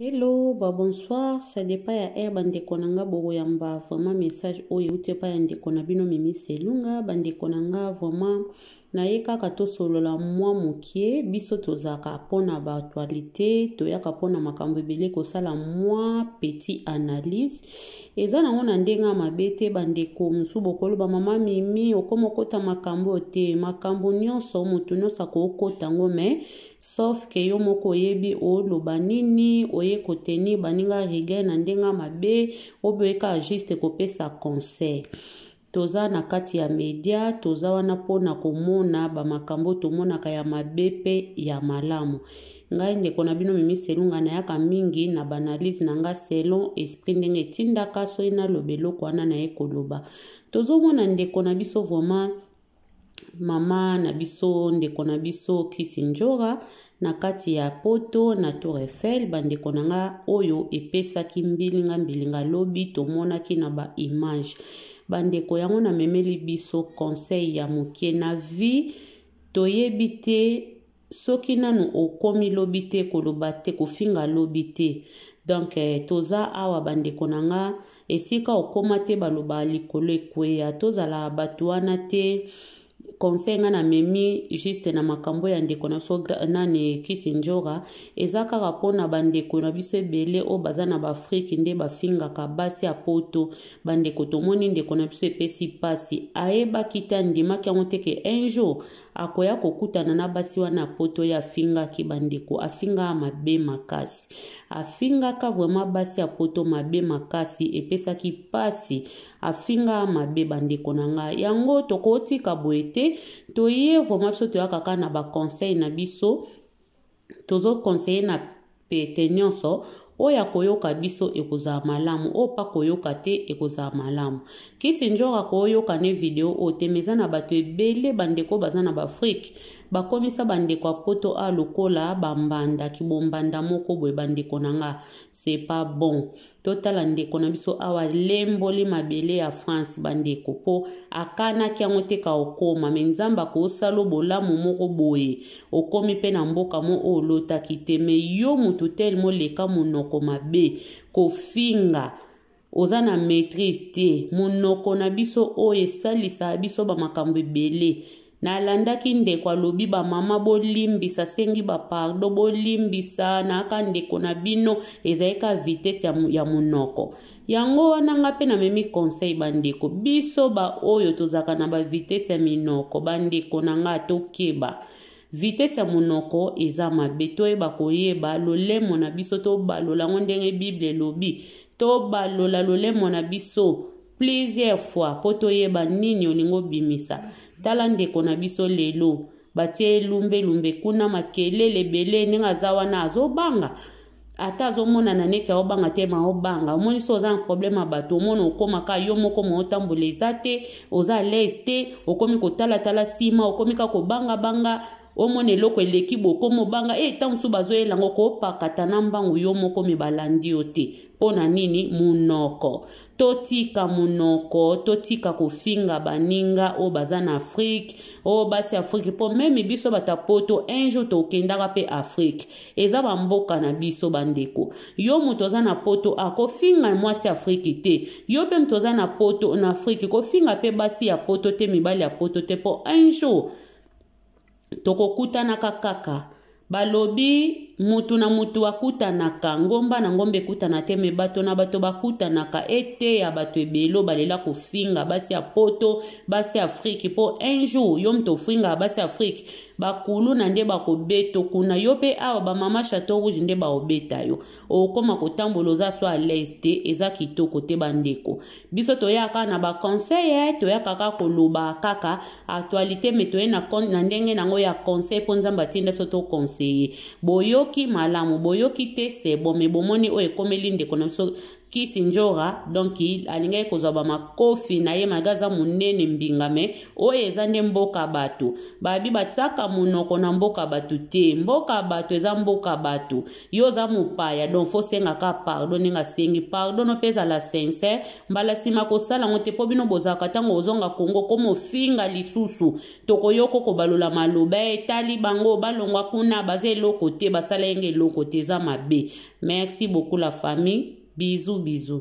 hello babonsoir sali epai ya r bandeko na nga bokoyamba vraimen message oyo euti epai ya ndeko na bino mimi selunga bandeko na nga vraimen naye kaka tosolola mwa mokie biso tozalaka mpona baaktualité toyaka mpona makambo ebele kosala mwa petit analyse eza nango na ndenge ya mabe te bandeko mosusu bokoloba mama mimi okoma okota makambo oyo te makambo nyonso motu nyonso akookota yango me sauf ke yo moko oyebi oloba nini oye koteni baninga regret na ndenge ya mabe oboyeka juste kopesa conseil toza na kati ya media toza wana mpona komona bamakambo tomonaka ya mabe mpe ya malamu ngai ndeko na bino mimi selunga nayaka mingi na banalyse na nga selon esprit ndenge etindaka soki naloba eloko wana naye koloba tozomona ndeko na biso vraimen mama na biso ndeko na biso kisinjora na kati ya poto na tour eiffel bandeko na nga oyo epesaki mbilinga mbilinga lobi tomonaki na baimage bandeko yango namemeli biso conseil ya moke na vie toyebi te soki nanu okomi lobi te koloba te kofinga lobi te donk eh, toza awa bandeko na nga esika okóma te baloba likolo ekweya tozala bato wana te conseil nga na memi juste na makambo ya ndeko na biso nani kisinjora eza kaka mpona bandeko na biso ebele oyo baza na baafrike nde bafingaka basi ya poto bandeko tomoni ndeko na biso epesi mpasi ayebaki te andimaki yango te ke un jour akoya kokutana na basi wana poto oyo afingaki bandeko afingaka mabe makasi afingaka vraimen basi ya poto mabe makasi epesaki mpasi afingaka mabe bandeko na ngai yango tokotika boye te ye toye vraimen biso toya kaka na baconseil na biso tozokonseye na pete nyonso oyo akoyoka biso ekozala malamu oyo mpa koyoka te ekozala malamu kiti njora koyoka ne video oyo te meza na bato ebele bandeko baza na baafrike bakomisa bandeko ya poto a lokola bambanda kibombanda moko boye bandeko na nga c'est pas bon totala ndeko na biso awa alemboli mabele ya france bandeko mpo akanaki yango te ka okóma me nzambe akosala bolamu moko boye okómi mpe na mboka mo oyo olotaki te me yo motu telemo leka monoko monoko mabe kofinga oza na maîtrise te monoko na biso oyo esalisaka biso bamakambo ebele nalandaki ndeko alobi bamama bolimbisa asengi bapardo bolimbisa nayaka ndeko na bino ezali ka vitese ya, ya monoko yango wana nga mpe namemi conseil bandeko biso baoyo tozalaka na bavitese ya minoko bandeko na nga tokeba vitese ya monoko eza mabe toyeba koyeba lolemo na biso tobalola yango ndenge bible elobi tobalola lolemo na biso plusieurs fois mpo toyeba nini olingi obimisa tala ndeko na biso lelo batie elumbelumbe kuna makelele ebele ndenge aza wana azobanga ata azomonana neti aobanga te ma obanga omoni so oza na problème ya bato omona okomaka yo moko ma otambola eza te oza alaise te okomi kotalatala nsima okomi kaka kobangabanga omona eloko eleki bokoma obanga e eh, ntango mosusu bazoyelango kopakata na mbangu yo moko me balandi yo te mpo na nini munoko totika munoko totika kofinga baninga oyo baza na afrike oyo basi afrike mpo meme biso bato poto un jour tokendaka mpe afrike eza bamboka na biso bandeko yo moto aza na poto akofinga ah, mwasi afrike te yo mpe moto aza na poto na afrike kofinga mpe basi ya poto te mibali ya poto te mpo un jour tokokutana kaka balobi mutu na mutu akutanaka ngomba na ngomba ekutana te me bato na bato bakutanaka ete ya bato ebele balela kofinga basi ya poto basi afrike mpo un jour yo moto ofingaka basi afrike bakuluna nde bakobeto kuna yo mpe awa bamama chateau rouge nde baobeta yo okóma kotambola oza so alaise te eza kitoko te bandeko biso toya kaka na baconseil eh, toya kaka koloba kaka actualité me toye na, na ndenge nango ya conseil mpo nzambe atinda biso tokonseye boyo boyoki malamu boyoki te se bome bomoni oyo ekomeli ndeko na biso kisi njora donk alingi aye kozwa bamakofi na ye maga aza monene mbinga me oyo eza nde mboka bato babi batiaka monoko na mboka bato te mboka bato eza mboka bato yo oza mopaya don fosengaka pardon ndenge asengi pardon mpe ezala sincere mbala nsima kosala yango te mpo bino bozalaka ntango ozonga kongo komofinga lisusu tokoyoka kobalola maloba etali bango balongwa kuna baza eloko te basala yenge eloko te eza mabe merci beaucoup la famille biso-biso